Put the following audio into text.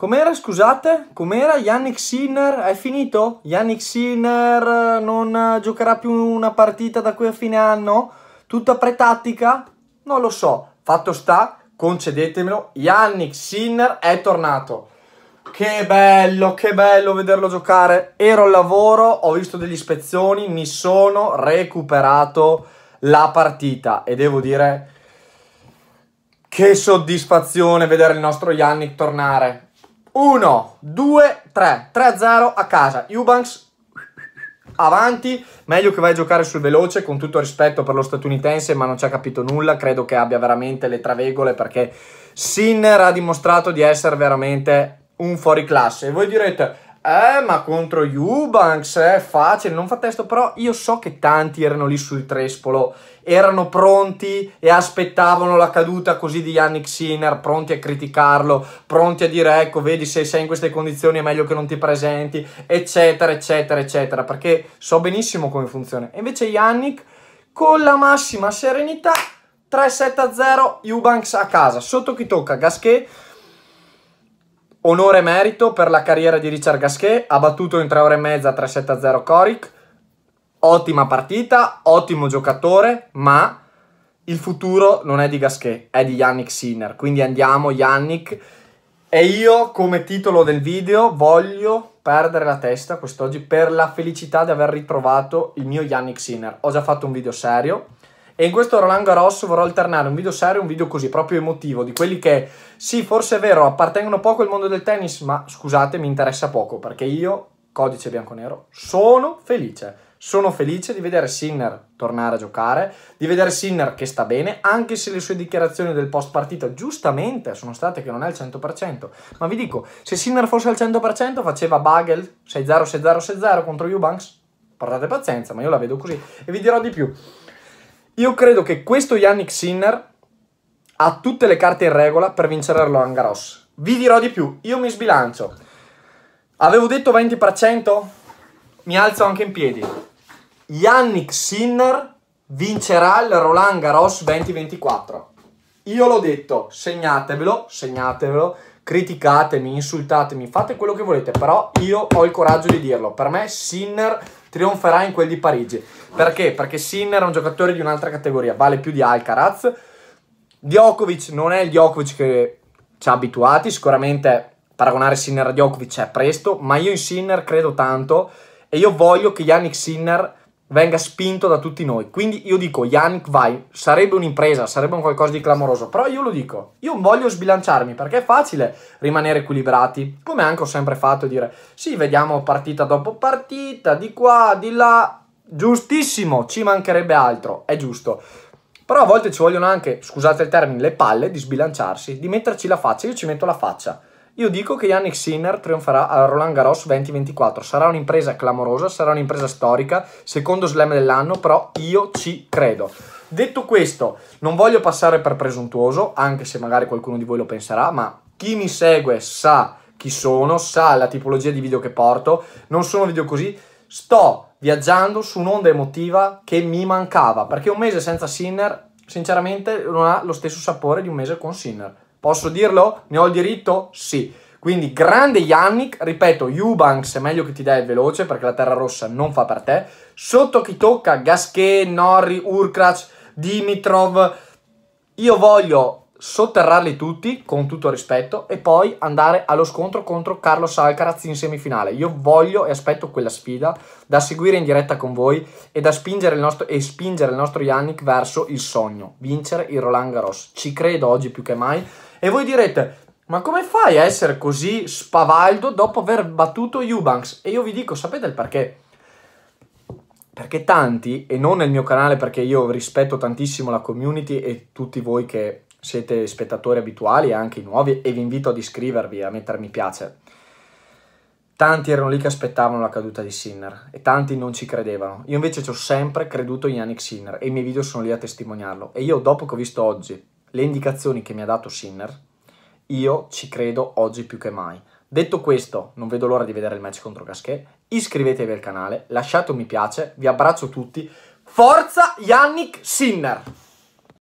Com'era, scusate? Com'era? Yannick Sinner è finito? Yannick Sinner eh, non eh, giocherà più una partita da qui a fine anno? Tutta pretattica? Non lo so. Fatto sta, concedetemelo, Yannick Sinner è tornato. Che bello, che bello vederlo giocare. Ero al lavoro, ho visto degli spezzoni, mi sono recuperato la partita e devo dire... Che soddisfazione vedere il nostro Yannick tornare. 1, 2, 3, 3-0 a casa. Eubanks avanti, meglio che vai a giocare sul veloce, con tutto rispetto per lo statunitense, ma non ci ha capito nulla, credo che abbia veramente le travegole perché Sinner ha dimostrato di essere veramente un fuoriclasse. E voi direte, eh, ma contro Eubanks è eh, facile, non fa testo, però io so che tanti erano lì sul trespolo, erano pronti e aspettavano la caduta così di Yannick Sinner, pronti a criticarlo, pronti a dire ecco, vedi se sei in queste condizioni è meglio che non ti presenti, eccetera, eccetera, eccetera, perché so benissimo come funziona. E invece Yannick con la massima serenità 3-7-0 Eubanks a casa, sotto chi tocca, Gasquet Onore e merito per la carriera di Richard Gasquet, ha battuto in 3 ore e mezza 3-7-0 Coric. Ottima partita, ottimo giocatore, ma il futuro non è di Gasquet, è di Yannick Sinner. Quindi andiamo Yannick. E io come titolo del video voglio perdere la testa quest'oggi per la felicità di aver ritrovato il mio Yannick Sinner. Ho già fatto un video serio e in questo Roland Garros vorrò alternare un video serio e un video così, proprio emotivo, di quelli che, sì, forse è vero, appartengono poco al mondo del tennis, ma scusate, mi interessa poco, perché io, codice bianco-nero, sono felice. Sono felice di vedere Sinner tornare a giocare, di vedere Sinner che sta bene, anche se le sue dichiarazioni del post partita giustamente sono state che non è al 100%. Ma vi dico, se Sinner fosse al 100% faceva Bagel 6-0, 6-0, 6-0 contro Eubanks? Portate pazienza, ma io la vedo così. E vi dirò di più. Io credo che questo Yannick Sinner ha tutte le carte in regola per vincere Roland Garros. Vi dirò di più, io mi sbilancio. Avevo detto 20%? Mi alzo anche in piedi. Yannick Sinner vincerà il Roland Garros 2024. Io l'ho detto, segnatevelo, segnatevelo, criticatemi, insultatemi, fate quello che volete, però io ho il coraggio di dirlo. Per me Sinner trionferà in quel di Parigi. Perché? Perché Sinner è un giocatore di un'altra categoria, vale più di Alcaraz. Djokovic non è il Djokovic che ci ha abituati, sicuramente paragonare Sinner a Djokovic è presto, ma io in Sinner credo tanto e io voglio che Yannick Sinner venga spinto da tutti noi. Quindi io dico, Yannick vai, sarebbe un'impresa, sarebbe un qualcosa di clamoroso, però io lo dico, io voglio sbilanciarmi perché è facile rimanere equilibrati, come anche ho sempre fatto dire, sì, vediamo partita dopo partita, di qua, di là, giustissimo, ci mancherebbe altro, è giusto. Però a volte ci vogliono anche, scusate il termine, le palle di sbilanciarsi, di metterci la faccia, io ci metto la faccia io dico che Yannick Sinner trionferà a Roland Garros 2024. Sarà un'impresa clamorosa, sarà un'impresa storica, secondo slam dell'anno, però io ci credo. Detto questo, non voglio passare per presuntuoso, anche se magari qualcuno di voi lo penserà, ma chi mi segue sa chi sono, sa la tipologia di video che porto, non sono video così, sto viaggiando su un'onda emotiva che mi mancava, perché un mese senza Sinner, sinceramente, non ha lo stesso sapore di un mese con Sinner. Posso dirlo? Ne ho il diritto? Sì. Quindi grande Yannick, ripeto, Eubanks è meglio che ti dai il veloce perché la terra rossa non fa per te. Sotto chi tocca Gasquet, Norri, Urkrac, Dimitrov. Io voglio sotterrarli tutti, con tutto rispetto, e poi andare allo scontro contro Carlos Alcaraz in semifinale. Io voglio e aspetto quella sfida da seguire in diretta con voi e da spingere il nostro, e spingere il nostro Yannick verso il sogno, vincere il Roland Garros. Ci credo oggi più che mai e voi direte, ma come fai a essere così spavaldo dopo aver battuto Eubanks? E io vi dico, sapete il perché? Perché tanti, e non nel mio canale perché io rispetto tantissimo la community e tutti voi che siete spettatori abituali e anche i nuovi e vi invito ad iscrivervi, a mettere mi piace. Tanti erano lì che aspettavano la caduta di Sinner e tanti non ci credevano. Io invece ci ho sempre creduto in Yannick Sinner e i miei video sono lì a testimoniarlo. E io dopo che ho visto oggi le indicazioni che mi ha dato Sinner, io ci credo oggi più che mai. Detto questo, non vedo l'ora di vedere il match contro Gasquet. Iscrivetevi al canale, lasciate un mi piace, vi abbraccio tutti. Forza Yannick Sinner!